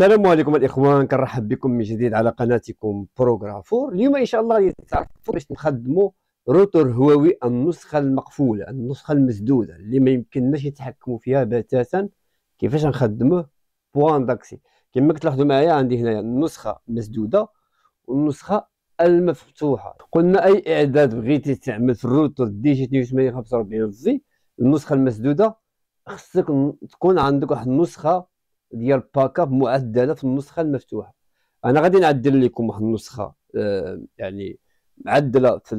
السلام عليكم الاخوان كنرحب بكم من جديد على قناتكم بروغرافور اليوم ان شاء الله غادي تعرفوا باش نخدموا روتر هواوي النسخه المقفوله النسخه المسدوده اللي ما يمكنناش يتحكموا فيها بتاتا كيفاش نخدموه بوان داكسي كما كتلاحظوا معايا عندي هنايا النسخه مسدوده والنسخه المفتوحه قلنا اي اعداد بغيتي تعمل في الروتر دي جي 8245 زي النسخه المسدوده خصك تكون عندك واحد النسخه ديال باكا اب معدله في النسخه المفتوحه انا غادي نعدل لكم واحد النسخه آه، يعني معدله في,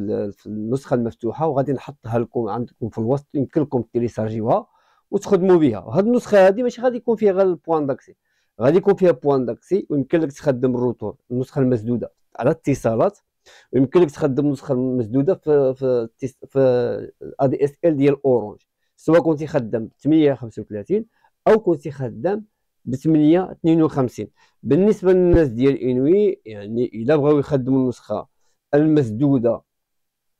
النسخه المفتوحه وغادي نحطها لكم عندكم في الوسط يمكن لكم تيليشارجيوها وتخدموا بها وهاد النسخه هذه ماشي غادي يكون فيها غير البوان داكسي غادي يكون فيها بوان داكسي ويمكن لك تخدم الروتور النسخه المسدوده على اتصالات ويمكن لك تخدم النسخه المسدوده في في في ادي اس ال ديال اورانج سواء كنتي خدام 835 او كنتي خدام ب 8 52 بالنسبه للناس ديال انوي يعني الا بغاو يخدموا النسخه المسدوده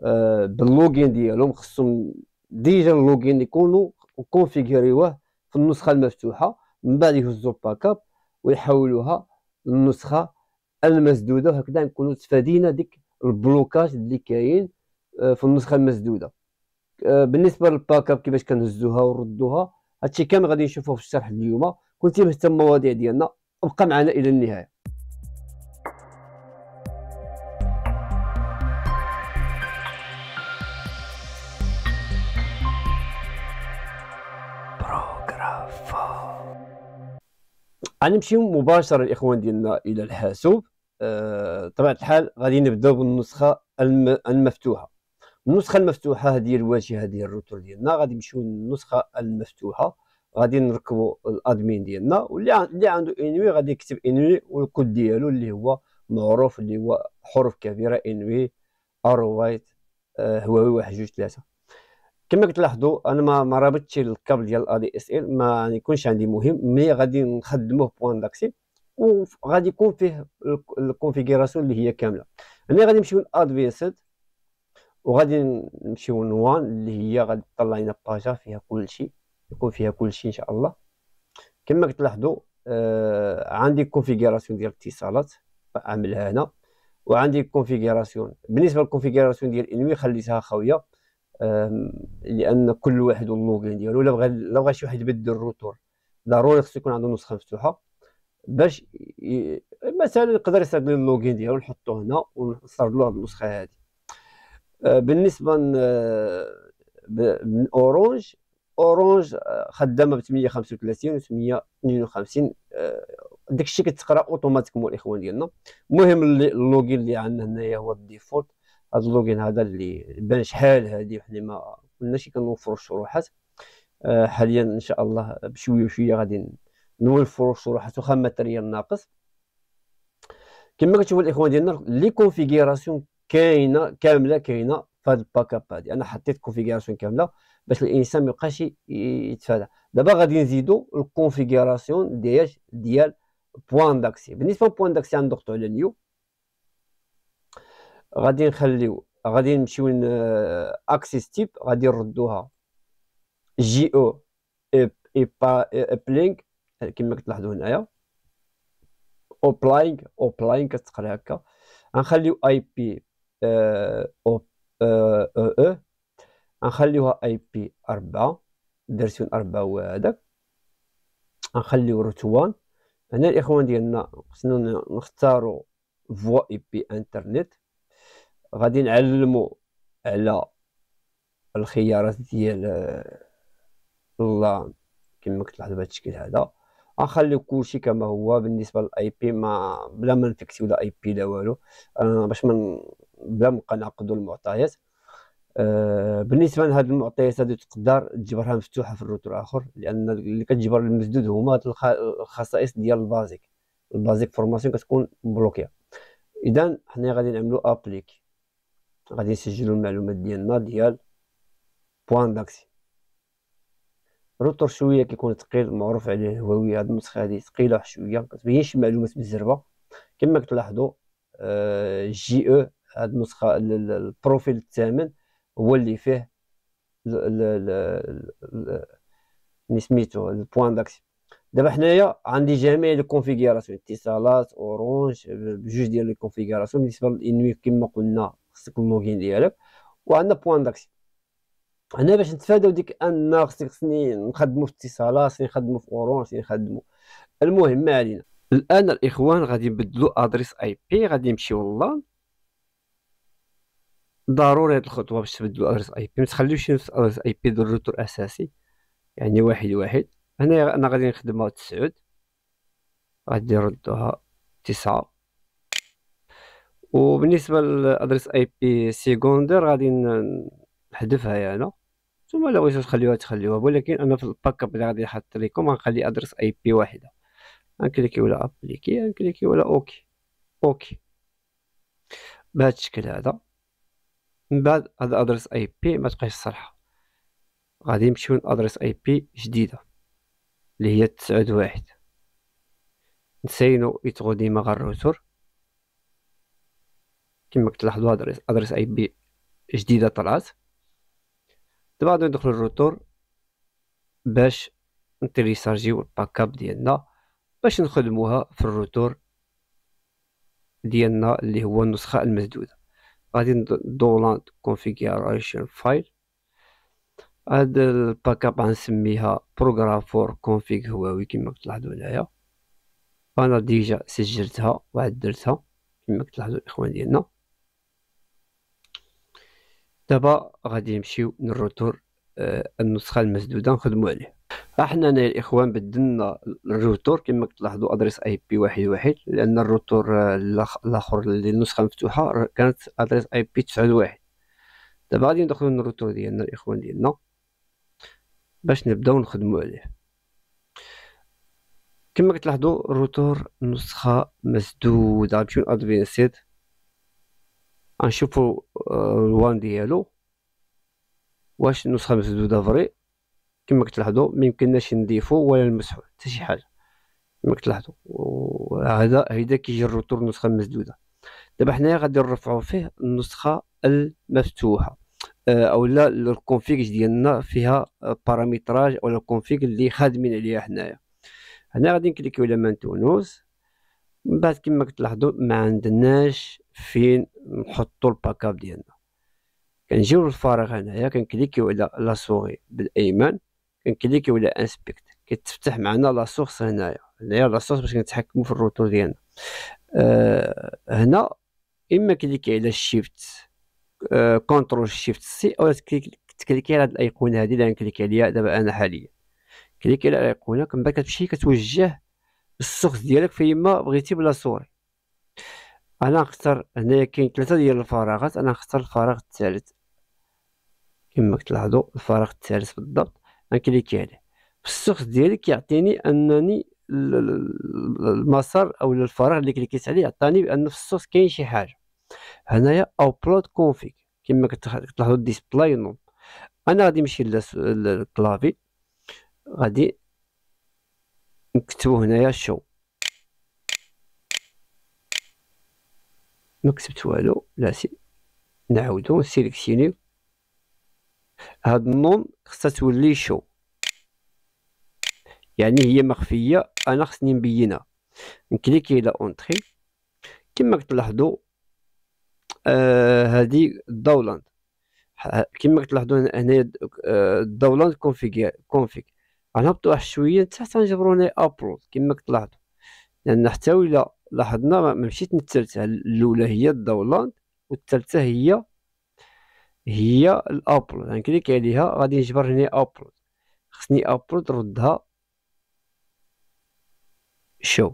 آه باللوغين ديالهم خصهم ديجا اللوغين يكونوا كونفيغوريوه في النسخه المفتوحه من بعد يهزوا الباكاب ويحولوها للنسخه المسدوده وهكذا نكونوا تفادينا ديك البلوكاج اللي كاين آه، في النسخه المسدوده آه، بالنسبه للباكاب كيفاش كنهزوها وردوها هادشي كامل غادي نشوفوه في الشرح اليوم كنتي مهتم بالمواضيع ديالنا ابقى معنا الى النهايه غنمشيو مباشره الاخوان ديالنا الى الحاسوب بطبيعه آه، طبعا الحال غادي نبداو بالنسخه الم... المفتوحه النسخه المفتوحه هذه الواجهه ديال الروتور ديالنا غادي نمشيو للنسخه المفتوحه غادي نركبوا الادمين ديالنا واللي اللي عنده انوي غادي يكتب انوي والكود ديالو اللي هو معروف اللي هو حروف كبيره انوي ارويت آه، هواوي واحد جوج ثلاثه كما كتلاحظوا انا ما رابطتش الكابل ديال الادي اس ال ما يكونش عندي مهم مي غادي نخدموه بوان داكسي وغادي يكون فيه الكونفيغوراسيون اللي هي كامله هنا غادي نمشيو لادفيسد وغادي نمشيو لوان اللي هي غادي تطلع لنا باجا فيها كل شيء يكون فيها كل شيء ان شاء الله كما كتلاحظوا آه عندي كونفيغوراسيون ديال الاتصالات عاملها هنا وعندي كونفيغوراسيون بالنسبه للكونفيغوراسيون ديال انوي خليتها خاويه لان كل واحد واللوغين ديالو الا بغى الا بغى شي واحد يبدل الروتور ضروري خصو يكون عنده نسخه مفتوحه باش ي... مثلا يقدر يسرد لي اللوغين ديالو نحطو هنا ونصرد له هاد النسخه هادي آه، بالنسبه آه، من اورانج اورانج آه، خدامه ب 835 و 852 داك الشيء كتقرا اوتوماتيكمون الاخوان ديالنا المهم اللوغين اللي عندنا هنايا هو الديفولت هذا اللوغين هذا اللي بان شحال هذه وحنا ما كناش كنوفروا الشروحات آه، حاليا ان شاء الله بشويه بشويه غادي نوفروا الشروحات واخا الماتريال ناقص كما كتشوفوا الاخوان ديالنا لي كونفيغوراسيون كاينه كامله كاينه في هذا الباك اب هذه انا حطيت كونفيغوراسيون كامله باش الانسان ما يبقاش يتفادى دابا غادي نزيدو الكونفيغوراسيون ديال ديال بوان داكسي بالنسبه لبوان داكسي غنضغطو على نيو غادي نخليو غادي نمشيو اكسيس تيب غادي نردوها جي او ابلينك كما كتلاحظوا هنايا اوبلاينغ اوبلاينغ كتقرا هكا غنخليو اي بي اوب أه غنخليوها أه، أه، أه. اي بي 4 فيرسيون 4 هو هذاك غنخليو روت هنا الاخوان ديالنا خصنا نختاروا فوا اي بي انترنت غادي نعلمو على الخيارات ديال الله كما كتلاحظو بهذا الشكل هذا غنخليو كلشي كما هو بالنسبه للاي بي ما بلا ما نفكسيو لا اي بي لا والو باش ما بلا ما نعقدو المعطيات آه، بالنسبه لهاد المعطيات هذه تقدر تجبرها مفتوحه في الروتور اخر لان اللي كتجبر المسدود هما الخصائص ديال البازيك البازيك فورماسيون كتكون مبلوكيه اذا حنا غادي نعملو ابليك غادي نسجلو المعلومات ديالنا ديال بوان داكسي الروتور شويه كيكون ثقيل معروف عليه هواوي هاد النسخه هادي ثقيله شويه كتبينش معلومات بالزربه كما كتلاحظوا آه، جي او هاد النسخه البروفيل الثامن هو اللي فيه سميتو البوان داكسي دابا حنايا عندي جميع لي كونفيغوراسيون اتصالات اورانج بجوج ديال لي كونفيغوراسيون بالنسبه للانوي كما قلنا خصك اللوغين ديالك وعندنا بوان داكسي هنا باش نتفاداو ديك ان خصني خصني نخدمو في اتصالات خصني نخدمو في اورانج خصني نخدمو المهم ما علينا الان الاخوان غادي يبدلو ادريس اي بي غادي يمشيو لللان ضروري هاد الخطوه باش تبدلوا ادرس اي بي ما تخليوش نفس ادرس اي بي ديال الروتور الاساسي يعني واحد واحد هنا انا غادي نخدمها تسعود غادي نردوها تسعة وبالنسبه لادرس اي بي سيكوندير غادي نحذفها انا يعني. ثم لو بغيتو تخليوها تخليوها ولكن انا في الباك اب اللي غادي نحط لكم غنخلي ادرس اي بي واحده غنكليكي ولا ابليكي غنكليكي ولا اوكي اوكي بهذا الشكل هذا من بعد هاد ادرس اي بي ما تبقاش صالحه غادي نمشيو لادرس اي بي جديده اللي هي تسعود واحد نسينو يتغو ديما غير الروتور كما كتلاحظوا ادرس ادرس اي بي جديده طلعت دابا غادي ندخلو الروتور باش نتيليسارجيو الباك اب ديالنا باش نخدموها في الروتور ديالنا اللي هو النسخه المسدوده غادي ندور لاند كونفيغوريشن فايل هاد الباك اب غنسميها بروغرام فور كونفيغ هواوي كما كتلاحظو هنايا انا ديجا سجلتها وعدلتها درتها كما كتلاحظوا الاخوان ديالنا دابا غادي نمشيو نروتور آه، النسخه المسدوده نخدمو عليه احنا الاخوان بدلنا الروتور كما تلاحظوا ادريس اي بي واحد واحد لان الروتور آه، الاخر اللي النسخه مفتوحه كانت ادريس اي بي تسعة واحد دابا غادي ندخلو الروتور ديالنا الاخوان ديالنا باش نبداو نخدمو عليه كما كتلاحظوا الروتور نسخه مسدوده غنمشيو لادوبي سيت غنشوفو آه، الوان ديالو واش النسخه مسدوده فري كما كتلاحظوا ما يمكنناش نضيفو ولا نمسحو حتى شي حاجه كما كتلاحظوا وهذا هيدا كيجي الروتور نسخه مسدوده دابا حنايا غادي نرفعو فيه النسخه المفتوحه آه، او لا الكونفيغ ديالنا فيها بارامتراج ولا الكونفيغ اللي خادمين عليها حنايا هنا غادي نكليكيو على مانتونوز من بعد كما كتلاحظوا ما عندناش فين نحطوا الباكاب ديالنا كنجيو للفراغ هنايا كنكليكيو على لا سوري بالايمن كنكليكي ولا انسبكت كتفتح معنا لا سورس هنايا هنايا لا سورس باش نتحكموا في الروتور ديالنا أه هنا اما كليكي على الشيفت أه كونترول شيفت سي او تكليكي على هاد الايقونه هادي اللي غنكليكي عليها دابا انا حاليا كليكي على الايقونه كما بعد كتمشي كتوجه السورس ديالك فيما بغيتي بلا صوري انا نختار هنايا كاين ثلاثه ديال الفراغات انا نختار الفراغ الثالث كما كتلاحظوا الفراغ الثالث بالضبط عليه في السورس ديالي كيعطيني انني المسار او الفراغ اللي كليكيت عليه عطاني بان في السورس كاين شي حاجه هنايا اوبلود كونفيك كما كتلاحظوا الديسبلاي نون انا غادي نمشي للكلافي غادي نكتبو هنايا شو ما كتبت والو لا سي نعاودو سيليكسيونيو هاد النون خصها تولي شو يعني هي مخفيه انا خصني نبينها نكليكي على اونتري كما كتلاحظوا آه هادي الداونلود كما كتلاحظوا هنايا الداونلود كونفيغ كونفيغ غنهبطو واحد شويه تحت غنجبرو هنا ابلود كما كتلاحظوا لان حتى ولا لاحظنا ما مشيت نتلتة الاولى هي الداونلود والثالثه هي هي الابلود غنكليك عليها غادي يجبر هنا ابلود خصني ابلود ردها شو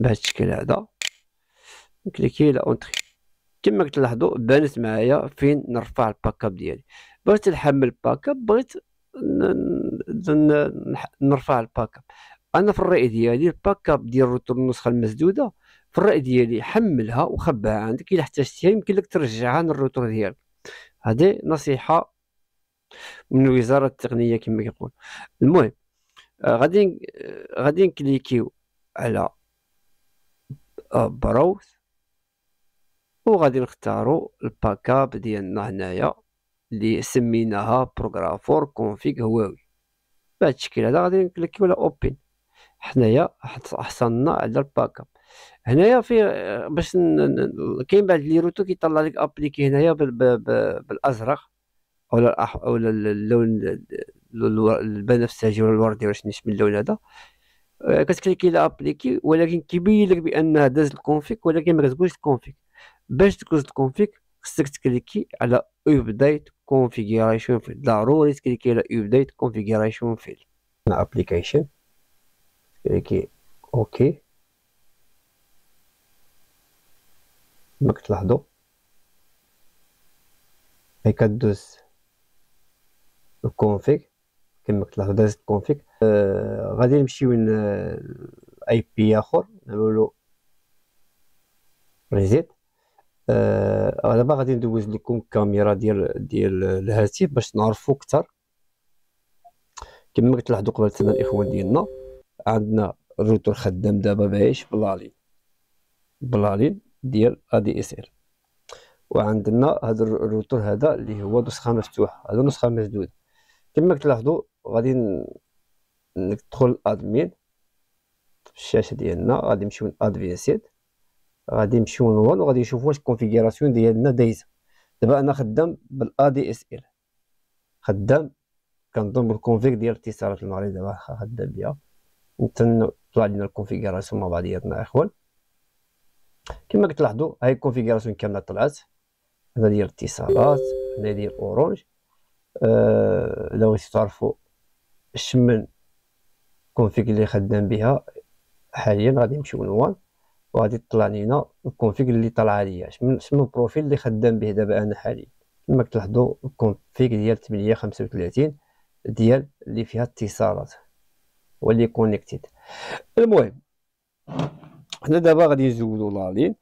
بهذا الشكل هذا نكليكي على اونتري كما كتلاحظوا بانت معايا فين نرفع الباك اب ديالي بغيت نحمل اب بغيت نرفع الباك اب انا في الراي ديالي الباك اب ديال الروتور النسخه المسدوده في الراي ديالي حملها وخبها عندك الا احتجتها يمكن لك ترجعها للروتور ديالك هذه نصيحه من وزاره التقنيه كما كيقول المهم آه، غادي آه، غادي نكليكيو على براوز وغادي نختارو الباك اب ديالنا هنايا اللي سميناها بروغرافور كونفيغ هواوي بهذا الشكل هذا غادي نكليكيو على اوبن حنايا حصلنا على الباك اب هنايا في باش كاين بعد لي روتو كيطلع لك ابليكي هنايا بالازرق ولا ولا اللون البنفسجي ولا الوردي واش شنو من اللون هذا آه، كتكليكي على ابليكي ولكن كيبين لك بان داز الكونفيك ولكن ما كتقولش الكونفيك باش تكوز الكونفيك خصك تكليكي على ابديت كونفيغوريشن فيل ضروري تكليكي على ابديت كونفيغوريشن فيل ابليكيشن إيه، كي اوكي ما كتلاحظوا هي كدوز الكونفيك كما كتلاحظوا دازت الكونفيك آه غادي نمشيو اي آه، بي اخر نعملو ريزيت آه،, آه دابا غادي ندوز لكم الكاميرا ديال ديال الهاتف باش نعرفوا اكثر كما كتلاحظوا قبل الاخوان ديالنا عندنا الروتور خدام دابا بايش بلالين بلالين ديال ادي اس ال وعندنا هذا الروتور هذا اللي هو نسخه مفتوحه هذا نسخه مسدوده كما كتلاحظوا غادي ندخل ادمين الشاشه ديالنا غادي نمشيو لادفيسيت غادي نمشيو لون وغادي نشوفوا واش الكونفيغوراسيون ديالنا دايزه دابا انا خدام بالا دي اس ال خدام كنظن بالكونفيك ديال اتصالات المغرب دابا خدام بها طلع لنا الكونفيغوراسيون مع بعضياتنا اخوان كما كتلاحظوا هاي الكونفيغوراسيون كامله طلعت هنا ديال اتصالات هنا ديال اورانج الا آه بغيتو تعرفوا شمن كونفيغ اللي خدام بها حاليا غادي نمشيو لوان وغادي تطلع لينا الكونفيغ اللي طلع ليا شمن شمن البروفيل اللي خدام به دابا انا حاليا كما كتلاحظوا الكونفيغ ديال 835 ديال اللي فيها اتصالات واللي كونيكتيد المهم حنا دابا غادي نزولو لا لين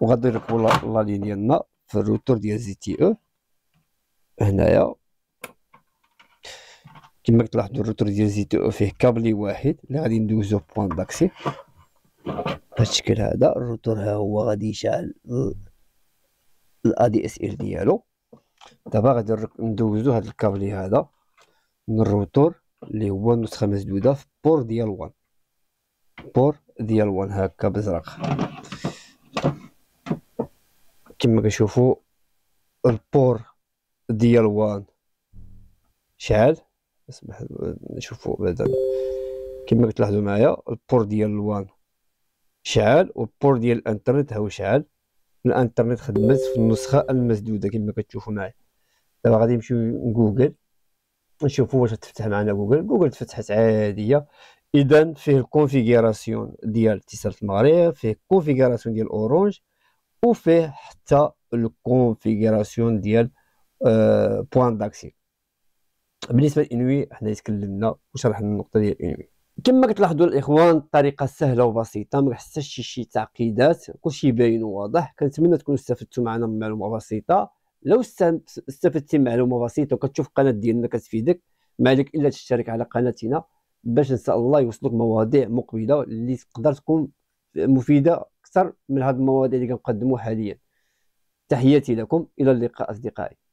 وغادي نركبو لا لين ديالنا في الروتور ديال زي تي او هنايا كما كتلاحظو الروتور ديال زي تي او فيه كابلي واحد اللي غادي ندوزو بوان داكسي بهاد الشكل هذا الروتور ها هو غادي يشعل ال الادي اس ال ديالو دابا غادي ندوزو هاد الكابلي هذا من الروتور اللي هو النسخه مسدوده في بور ديال 1 بور ديال 1 هكا بزرق كما كتشوفوا البور ديال 1 شعال اسمح نشوفوا بعدا كما كتلاحظو معايا البور ديال الوان شعال والبور ديال الانترنت هو شعال الانترنت خدمت في النسخه المسدوده كما كتشوفوا معايا دابا غادي نمشيو لجوجل نشوفوا واش تفتح معنا جوجل جوجل تفتحت عاديه اذا فيه الكونفيغوراسيون ديال اتصالات المغرب فيه الكونفيغوراسيون ديال اورانج وفيه حتى الكونفيغوراسيون ديال بوان آه، داكسي بالنسبه للانوي حنا تكلمنا وشرحنا النقطه ديال الانوي كما كتلاحظوا الاخوان الطريقه سهله وبسيطه ما حتى شي شي تعقيدات كلشي باين وواضح كنتمنى تكونوا استفدتوا معنا من معلومه بسيطه لو استفدتي معلومه بسيطه وكتشوف قناه ديالنا كتفيدك ما عليك الا تشترك على قناتنا باش ان شاء الله يوصلك مواضيع مقبله اللي تقدر تكون مفيده اكثر من هذه المواضيع اللي كنقدموا حاليا تحياتي لكم الى اللقاء اصدقائي